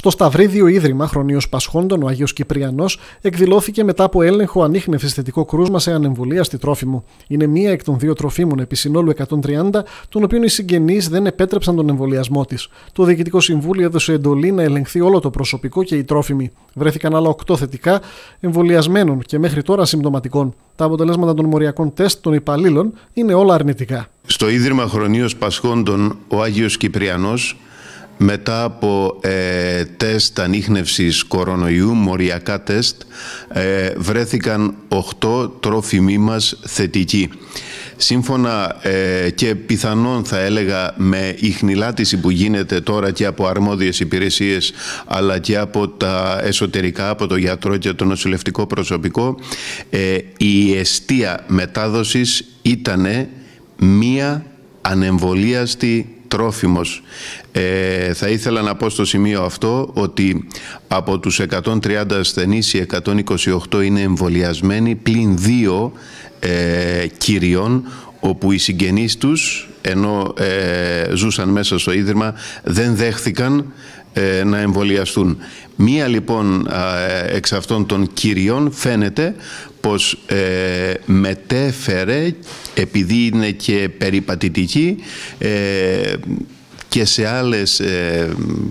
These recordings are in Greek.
Στο Σταυρίδιο Ίδρυμα Χρονίος Πασχόντων, ο Αγιο Κυπριανός, εκδηλώθηκε μετά από έλεγχο ανείχνευση θετικό κρούσμα σε ανεμβολία στη τρόφιμο. Είναι μία εκ των δύο τροφίμων επί συνόλου 130, των οποίων οι συγγενείς δεν επέτρεψαν τον εμβολιασμό της. Το Διοικητικό Συμβούλιο έδωσε εντολή να ελεγχθεί όλο το προσωπικό και οι τρόφιμοι. Βρέθηκαν άλλα 8 θετικά εμβολιασμένων και μέχρι τώρα συμπτωματικών. Τα αποτελέσματα των μοριακών τεστ των υπαλλήλων είναι όλα αρνητικά. Στο Ίδρυμα Χρονίος Πασχόντων, ο Άγιος Κυπριανός, μετά από ε, τεστ ανείχνευσης κορονοϊού, μοριακά τεστ, ε, βρέθηκαν 8 τρόφιμοί μας θετικοί. Σύμφωνα ε, και πιθανόν θα έλεγα με ηχνηλάτηση που γίνεται τώρα και από αρμόδιες υπηρεσίες αλλά και από τα εσωτερικά, από το γιατρό και το νοσηλευτικό προσωπικό, ε, η αιστεία μετάδοσης ήταν μία ανεμβολίαστη τρόφιμος. Ε, θα ήθελα να πω στο σημείο αυτό ότι από τους 130 ασθενείς οι 128 είναι εμβολιασμένοι πλην δύο ε, κυριών όπου οι συγγενείς τους, ενώ ε, ζούσαν μέσα στο Ίδρυμα, δεν δέχθηκαν ε, να εμβολιαστούν. Μία λοιπόν ε, εξ αυτών των κυριών φαίνεται πως μετέφερε, επειδή είναι και περιπατητική, και σε άλλες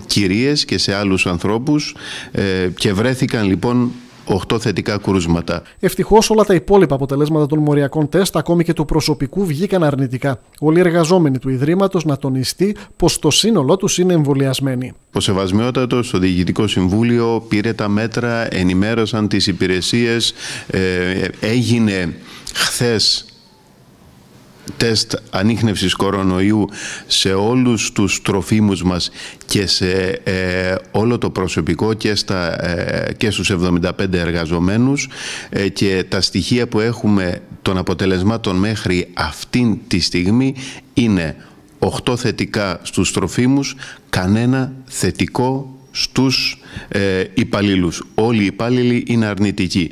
κυρίες και σε άλλους ανθρώπους και βρέθηκαν λοιπόν 8 θετικά κρούσματα. Ευτυχώς όλα τα υπόλοιπα αποτελέσματα των μοριακών τεστ, ακόμη και του προσωπικού, βγήκαν αρνητικά. Όλοι οι εργαζόμενοι του Ιδρύματος να τονιστεί πως το σύνολό τους είναι εμβολιασμένοι. Ο Σεβασμιότατος, το Διοικητικό Συμβούλιο πήρε τα μέτρα, ενημέρωσαν τις υπηρεσίες, ε, ε, έγινε χθες τεστ ανείχνευσης κορονοϊού σε όλους τους τροφίμους μας και σε ε, όλο το προσωπικό και, στα, ε, και στους 75 εργαζομένους ε, και τα στοιχεία που έχουμε των αποτελεσμάτων μέχρι αυτήν τη στιγμή είναι 8 θετικά στους τροφίμους, κανένα θετικό στους ε, υπαλλήλους. Όλοι οι υπάλληλοι είναι αρνητικοί.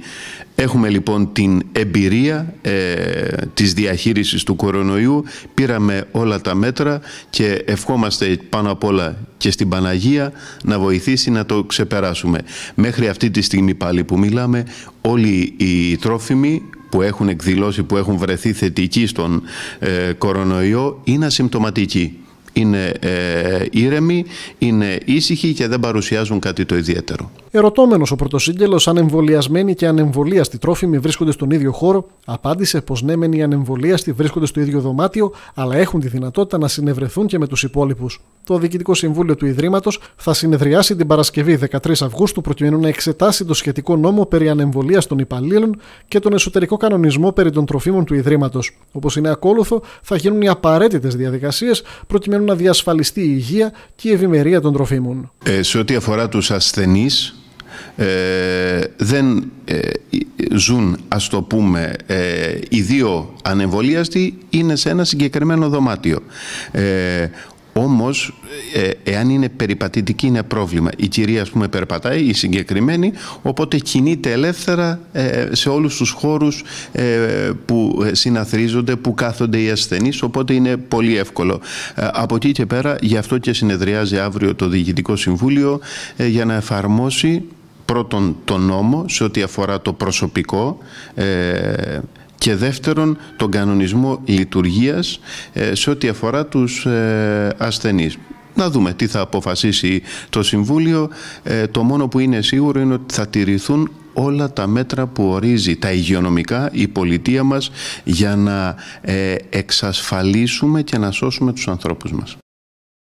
Έχουμε λοιπόν την εμπειρία ε, της διαχείρισης του κορονοϊού, πήραμε όλα τα μέτρα και ευχόμαστε πάνω απ' όλα και στην Παναγία να βοηθήσει να το ξεπεράσουμε. Μέχρι αυτή τη στιγμή πάλι που μιλάμε όλοι οι τρόφιμοι που έχουν εκδηλώσει, που έχουν βρεθεί θετικοί στον ε, κορονοϊό είναι ασυμπτωματικοί είναι ε, ήρεμοι, είναι ήσυχοι και δεν παρουσιάζουν κάτι το ιδιαίτερο. Ερωτώμενος ο πρωτοσύγκελος αν εμβολιασμένοι και ανεμβολίαστοι τρόφιμοι βρίσκονται στον ίδιο χώρο, απάντησε πως ναι, μεν οι ανεμβολίαστοι βρίσκονται στο ίδιο δωμάτιο, αλλά έχουν τη δυνατότητα να συνευρεθούν και με τους υπόλοιπους. Το Διοικητικό Συμβούλιο του Ιδρύματος θα συνεδριάσει την Παρασκευή 13 Αυγούστου προκειμένου να εξετάσει το σχετικό νόμο περί ανεμβολίας των υπαλλήλων και τον εσωτερικό κανονισμό περί των τροφίμων του Ιδρύματος. Όπως είναι ακόλουθο, θα γίνουν οι απαραίτητες διαδικασίες προκειμένου να διασφαλιστεί η υγεία και η ευημερία των τροφίμων. Ε, σε ό,τι αφορά τους ασθενείς, ε, δεν ε, ε, ζουν, ας το πούμε, ε, οι δύο ανεμβολίαστοι είναι σε ένα συγκεκριμένο δωμάτιο. Ε, Όμως, ε, εάν είναι περιπατητική, είναι πρόβλημα. Η κυρία, ας πούμε, περπατάει, η συγκεκριμένη, οπότε κινείται ελεύθερα ε, σε όλους τους χώρους ε, που συναθρίζονται, που κάθονται οι ασθενείς. Οπότε είναι πολύ εύκολο. από εκεί και πέρα, γι' αυτό και συνεδριάζει αύριο το Διοικητικό Συμβούλιο για να εφαρμόσει πρώτον τον νόμο σε ό,τι αφορά το προσωπικό και δεύτερον τον κανονισμό λειτουργίας ε, σε ό,τι αφορά τους ε, ασθενείς. Να δούμε τι θα αποφασίσει το Συμβούλιο. Ε, το μόνο που είναι σίγουρο είναι ότι θα τηρηθούν όλα τα μέτρα που ορίζει τα υγειονομικά η πολιτεία μας για να εξασφαλίσουμε και να σώσουμε τους ανθρώπους μας.